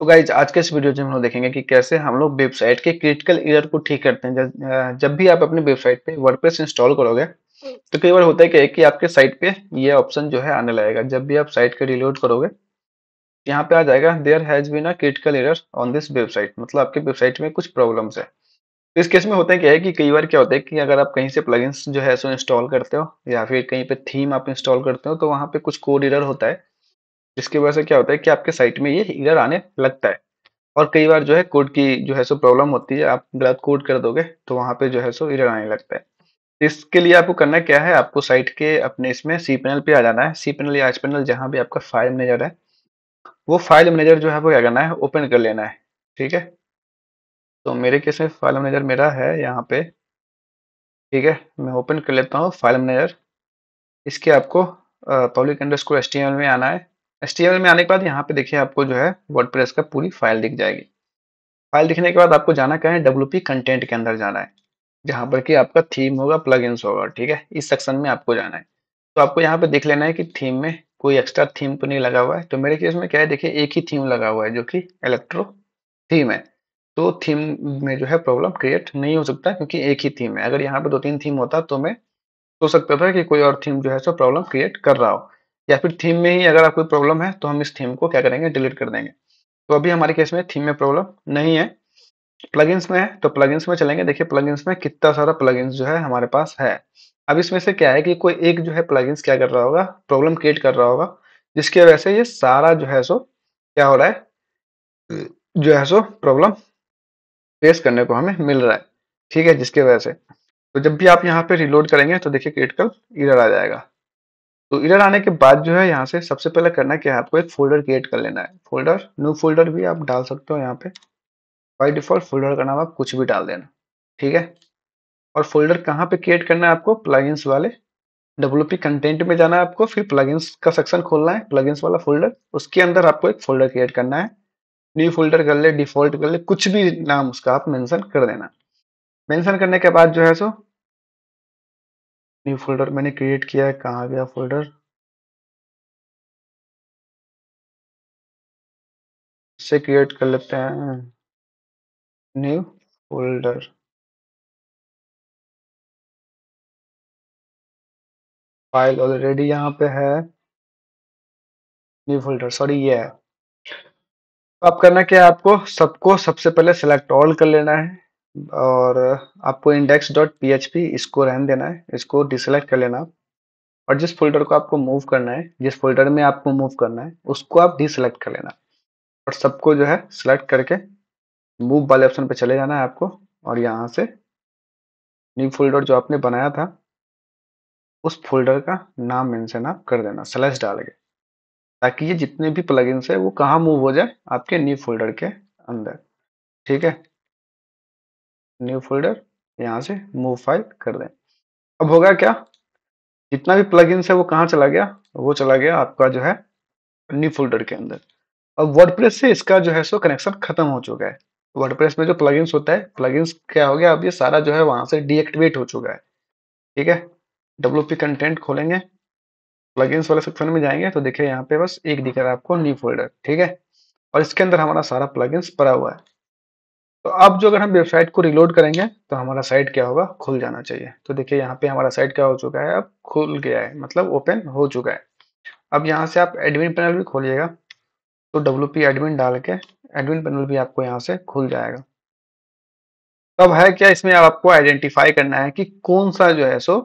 तो गाइज आज के इस वीडियो में हम लोग देखेंगे कि कैसे हम लोग वेबसाइट के क्रिटिकल एरर को ठीक करते हैं जब भी आप अपनी वेबसाइट पे वर्डप्रेस इंस्टॉल करोगे तो कई बार होता है क्या है कि आपके साइट पे ये ऑप्शन जो है आने लगेगा जब भी आप साइट का रिलोड करोगे यहाँ पे आ जाएगा there has been a critical error on this website मतलब आपके वेबसाइट में कुछ प्रॉब्लम्स है तो इस केस में होता है क्या है कि कई बार क्या होता है कि अगर आप कहीं से प्लगइन्स जो है सो इंस्टॉल करते हो या फिर कहीं पे थीम आप इंस्टॉल करते हो तो वहाँ पे कुछ कोड एरर होता है जिसकी वजह से क्या होता है कि आपके साइट में ये इधर आने लगता है और कई बार जो है कोड की जो है सो प्रॉब्लम होती है आप गलत कोड कर दोगे तो वहां पे जो है सो इधर आने लगता है इसके लिए आपको करना क्या है आपको साइट के अपने इसमें सी पैनल पे आ जाना है सी पैनल या एच पैनल जहां भी आपका फाइल मैनेजर है वो फाइल मैनेजर जो है वो क्या करना है ओपन कर लेना है ठीक है तो मेरे केस में फाइल मैनेजर मेरा है यहाँ पे ठीक है मैं ओपन कर लेता हूँ फाइल मैनेजर इसके आपको पब्लिक अंडर स्कोर में आना है एल में आने के बाद यहाँ पे देखिए आपको जो है वर्ड का पूरी फाइल दिख जाएगी फाइल दिखने के बाद आपको जाना क्या है डब्ल्यू कंटेंट के अंदर जाना है जहाँ पर कि आपका थीम होगा प्लग होगा ठीक है इस सेक्शन में आपको जाना है तो आपको यहाँ पे देख लेना है कि थीम में कोई एक्स्ट्रा थीम तो नहीं लगा हुआ है तो मेरे केस में क्या है देखिए एक ही थीम लगा हुआ है जो कि इलेक्ट्रो थीम है तो थीम में जो है प्रॉब्लम क्रिएट नहीं हो सकता क्योंकि एक ही थीम है अगर यहाँ पे दो तीन थीम होता तो मैं सोच तो सकता था कि कोई और थीम जो है सो प्रॉब्लम क्रिएट कर रहा हो या फिर थीम में ही अगर कोई प्रॉब्लम है तो हम इस थीम को क्या करेंगे डिलीट कर देंगे तो अभी हमारे केस में थीम में प्रॉब्लम नहीं है प्लगइन्स में है तो प्लगइन्स में चलेंगे देखिए प्लगइन्स में कितना सारा प्लगइन्स जो है हमारे पास है अब इसमें से क्या है कि कोई एक जो है प्लगइन्स क्या कर रहा होगा प्रॉब्लम क्रिएट कर रहा होगा जिसकी वजह से ये सारा जो है सो क्या हो रहा है जो है सो प्रॉब्लम फेस करने को हमें मिल रहा है ठीक है जिसकी वजह से तो जब भी आप यहाँ पे रिलोड करेंगे तो देखिए क्रिटिकल इधर आ जाएगा तो इधर आने के बाद जो है यहाँ से सबसे पहले करना है कि आपको एक फोल्डर क्रिएट कर लेना है फोल्डर न्यू फोल्डर भी आप डाल सकते हो यहाँ पे बाई डिफॉल्ट फोल्डर का नाम आप कुछ भी डाल देना ठीक है और फोल्डर कहाँ पे क्रिएट करना है आपको प्लगइन्स वाले डब्ल्यू कंटेंट में जाना है आपको फिर प्लगइन्स का सेक्शन खोलना है प्लगइन्स वाला फोल्डर उसके अंदर आपको एक फोल्डर क्रिएट करना है न्यू फोल्डर कर ले डिफॉल्ट कर ले कुछ भी नाम उसका आप मेंशन कर देना मेंशन करने के बाद जो है सो न्यू फोल्डर मैंने क्रिएट किया है कहाँ गया फोल्डर से क्रिएट कर लेते हैं न्यू फोल्डर फाइल ऑलरेडी यहाँ पे है न्यू फोल्डर सॉरी ये है अब करना क्या है आपको सबको सबसे पहले सेलेक्ट ऑल कर लेना है और आपको index dot P H P इसको रहने देना है इसको डिसलेक्ट कर लेना आप और जिस फोल्डर को आपको मूव करना है जिस फोल्डर में आपको मूव करना है उसको आप डिसलेक्ट कर लेना और सबको जो है सिलेक्ट करके मूव वाले ऑप्शन पे चले जाना है आपको और यहाँ से न्यू फोल्डर जो आपने बनाया था उस फोल्डर का नाम मेंशन आप कर देना स्लैश डाल के ताकि ये जितने भी प्लगइन्स है वो कहाँ मूव हो जाए आपके न्यू फोल्डर के अंदर ठीक है न्यू फोल्डर यहाँ से मूव फाइल कर दें अब होगा क्या जितना भी प्लग है वो कहाँ चला गया वो चला गया आपका जो है न्यू फोल्डर के अंदर अब वर्डप्रेस से इसका जो है सो कनेक्शन खत्म हो चुका है वर्डप्रेस में जो प्लगइन्स होता है प्लगइन्स क्या हो गया अब ये सारा जो है वहां से डीएक्टिवेट हो चुका है ठीक है डब्ल्यू कंटेंट खोलेंगे प्लगइन्स वाले सेक्शन में जाएंगे तो देखिए यहाँ पे बस एक दिख रहा है आपको न्यू फोल्डर ठीक है और इसके अंदर हमारा सारा प्लगइन्स पड़ा हुआ है तो अब जो अगर हम वेबसाइट को रिलोड करेंगे तो हमारा साइट क्या होगा खुल जाना चाहिए तो देखिए यहाँ पे हमारा साइट क्या हो चुका है अब खुल गया है मतलब ओपन हो चुका है अब यहाँ से आप एडमिन पैनल भी खोलिएगा तो डब्ल्यू एडमिन डाल के एडमिन पैनल भी आपको यहाँ से खुल जाएगा तब है क्या इसमें आपको आइडेंटिफाई करना है कि कौन सा जो है सो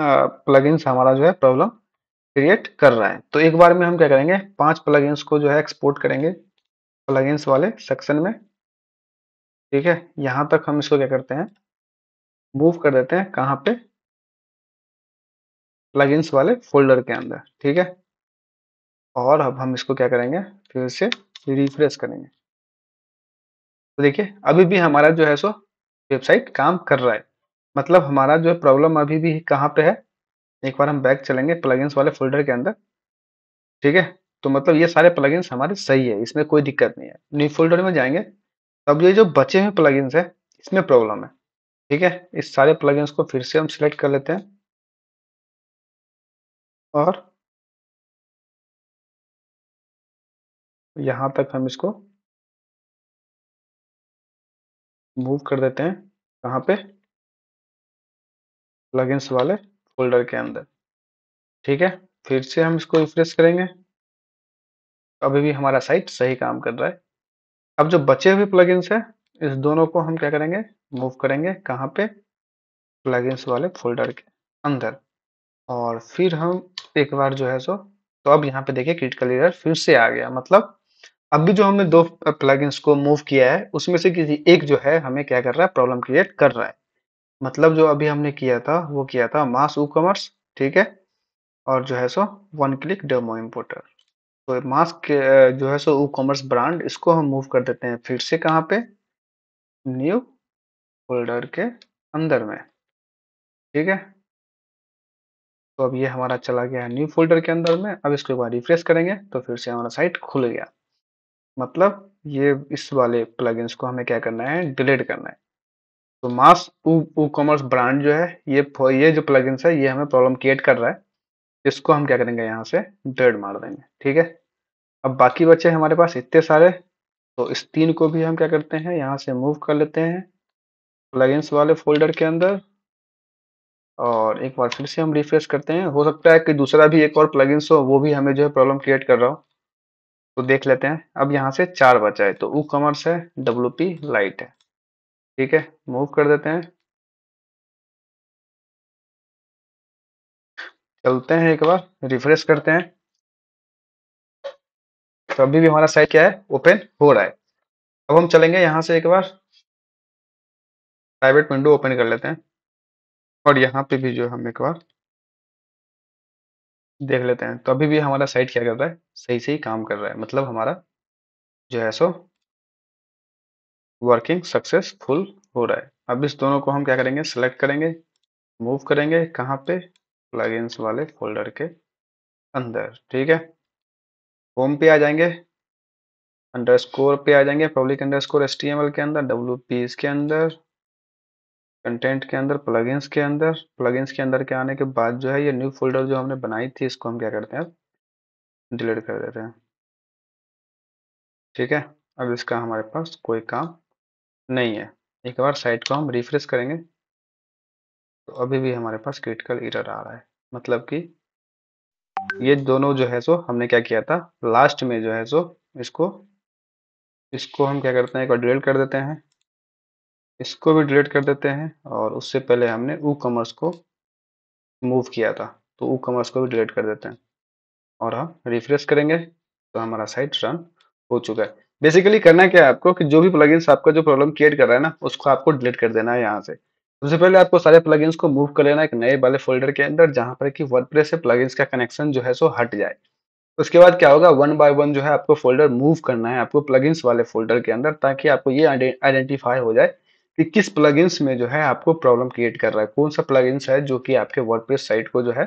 प्लग हमारा जो है प्रॉब्लम क्रिएट कर रहा है तो एक बार में हम क्या करेंगे पांच प्लगइन्स को जो है एक्सपोर्ट करेंगे प्लगइन्स वाले सेक्शन में ठीक है यहां तक हम इसको क्या करते हैं मूव कर देते हैं कहां पे प्लगइन्स वाले फोल्डर के अंदर ठीक है और अब हम इसको क्या करेंगे फिर से रिफ्रेश करेंगे तो देखिए अभी भी हमारा जो है सो वेबसाइट काम कर रहा है मतलब हमारा जो प्रॉब्लम अभी भी कहाँ पे है एक बार हम बैक चलेंगे प्लगइन्स वाले फोल्डर के अंदर ठीक है तो मतलब ये सारे प्लगइन्स हमारे सही है इसमें कोई दिक्कत नहीं है न्यू फोल्डर में जाएंगे अब ये जो बचे हुए प्लगइन्स है इसमें प्रॉब्लम है ठीक है इस सारे प्लगइन्स को फिर से हम सिलेक्ट कर लेते हैं और यहां तक हम इसको मूव कर देते हैं कहाँ पे प्लगइन्स वाले फोल्डर के अंदर ठीक है फिर से हम इसको रिफ्रेश करेंगे अभी भी हमारा साइट सही काम कर रहा है अब जो बचे हुए प्लगइन्स है इस दोनों को हम क्या करेंगे मूव करेंगे कहाँ पे प्लगइन्स वाले फोल्डर के अंदर और फिर हम एक बार जो है सो तो अब यहाँ पे देखिए क्रिटिकल एरर फिर से आ गया मतलब अभी जो हमने दो प्लगइन्स को मूव किया है उसमें से किसी एक जो है हमें क्या कर रहा है प्रॉब्लम क्रिएट कर रहा है मतलब जो अभी हमने किया था वो किया था मास ऊ कॉमर्स ठीक है और जो है so one click demo importer तो मास्क के जो है सो ई-कॉमर्स ब्रांड इसको हम मूव कर देते हैं फिर से कहाँ पे? न्यू फ़ोल्डर के अंदर में। ठीक है? तो अब ये हमारा चला गया है न्यू फ़ोल्डर के अंदर में, अब इसको एक बार रिफ्रेश करेंगे तो फिर से हमारा साइट खुल गया। मतलब ये इस वाले प्लगइन्स को हमें क्या करना है डिलीट करना है। तो मास्क ई कॉमर्स ब्रांड जो है ये ये जो प्लग है ये हमें प्रॉब्लम क्रिएट कर रहा है। इसको हम क्या करेंगे यहाँ से डेढ़ मार देंगे ठीक है अब बाकी बचे हमारे पास इतने सारे तो इस तीन को भी हम क्या करते हैं यहाँ से मूव कर लेते हैं प्लगइन्स वाले फोल्डर के अंदर और एक बार फिर से हम रिफ्रेश करते हैं हो सकता है कि दूसरा भी एक और प्लगइन्स हो वो भी हमें जो है प्रॉब्लम क्रिएट कर रहा हो तो देख लेते हैं अब यहाँ से चार बचा है तो ऊ कॉमर्स है डब्ल्यू पी लाइट है ठीक है मूव कर देते हैं चलते हैं एक बार रिफ्रेश करते हैं तो अभी भी हमारा साइट क्या है ओपन हो रहा है अब हम चलेंगे यहां से एक बार प्राइवेट विंडो ओपन कर लेते हैं और यहां पे भी जो हम एक बार देख लेते हैं तो अभी भी हमारा साइट क्या कर रहा है सही से ही काम कर रहा है मतलब हमारा जो है सो वर्किंग सक्सेसफुल हो रहा है अब इस दोनों को हम क्या करेंगे सेलेक्ट करेंगे मूव करेंगे कहाँ पे प्लगइन्स वाले फोल्डर के अंदर ठीक है होम पे आ जाएंगे अंडरस्कोर पे आ जाएंगे पब्लिक अंडरस्कोर एस के अंदर डब्ल्यू के अंदर कंटेंट के अंदर प्लगइन्स के अंदर प्लगइन्स के अंदर के आने के बाद जो है ये न्यू फोल्डर जो हमने बनाई थी इसको हम क्या करते हैं डिलीट कर देते हैं ठीक है अब इसका हमारे पास कोई काम नहीं है एक बार साइट को हम रिफ्रेश करेंगे तो अभी भी हमारे पास क्रिटिकल इरर आ रहा है मतलब कि ये दोनों जो है सो हमने क्या किया था लास्ट में जो है सो इसको इसको हम क्या करते हैं एक बार डिलीट कर देते हैं इसको भी डिलीट कर देते हैं और उससे पहले हमने ऊ कॉमर्स को मूव किया था तो ऊ कॉमर्स को भी डिलीट कर देते हैं और हम रिफ्रेश करेंगे तो हमारा साइट रन हो चुका है बेसिकली करना क्या है आपको कि जो भी प्लगइन्स आपका जो प्रॉब्लम क्रिएट कर रहा है ना उसको आपको डिलीट कर देना है यहाँ से सबसे पहले आपको सारे प्लगइन्स को मूव कर लेना एक नए वाले फोल्डर के अंदर जहां पर कि वर्डप्रेस से प्लगइन्स का कनेक्शन जो है सो हट जाए उसके बाद क्या होगा वन बाय वन जो है आपको फोल्डर मूव करना है आपको प्लगइन्स वाले फोल्डर के अंदर ताकि आपको ये आइडेंटिफाई हो जाए कि किस प्लगइन्स में जो है आपको प्रॉब्लम क्रिएट कर रहा है कौन सा प्लगइन्स है जो कि आपके वर्डप्रेस साइट को जो है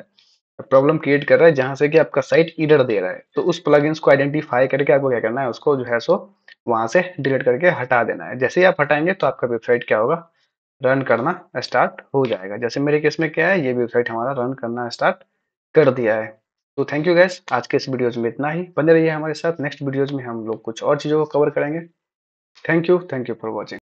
प्रॉब्लम क्रिएट कर रहा है जहां से कि आपका साइट इडर दे रहा है तो उस प्लगइन्स को आइडेंटिफाई करके आपको क्या करना है उसको जो है सो वहाँ से डिलीट करके हटा देना है जैसे ही आप हटाएंगे तो आपका वेबसाइट क्या होगा रन करना स्टार्ट हो जाएगा जैसे मेरे केस में क्या है ये वेबसाइट हमारा रन करना स्टार्ट कर दिया है तो थैंक यू गैस आज के इस वीडियोज में इतना ही बने रहिए हमारे साथ नेक्स्ट वीडियोज में हम लोग कुछ और चीज़ों को कवर करेंगे thank you thank you for watching